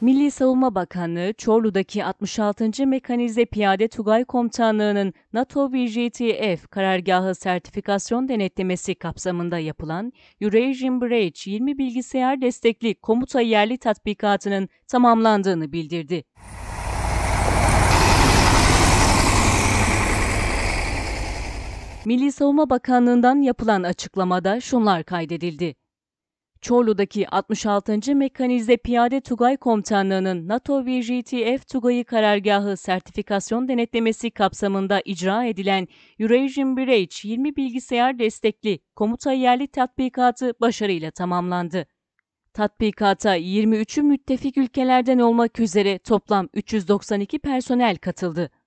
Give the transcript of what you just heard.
Milli Savunma Bakanlığı, Çorlu'daki 66. Mekanize Piyade Tugay Komutanlığı'nın NATO VJTF karargahı sertifikasyon denetlemesi kapsamında yapılan Eurasian Bridge 20 bilgisayar destekli komuta yerli tatbikatının tamamlandığını bildirdi. Milli Savunma Bakanlığı'ndan yapılan açıklamada şunlar kaydedildi. Çorlu'daki 66. Mekanize Piyade Tugay Komutanlığı'nın NATO VJTF Tugay'ı karargahı sertifikasyon denetlemesi kapsamında icra edilen Eurasian Bridge 20 bilgisayar destekli komuta yerli tatbikatı başarıyla tamamlandı. Tatbikata 23'ü müttefik ülkelerden olmak üzere toplam 392 personel katıldı.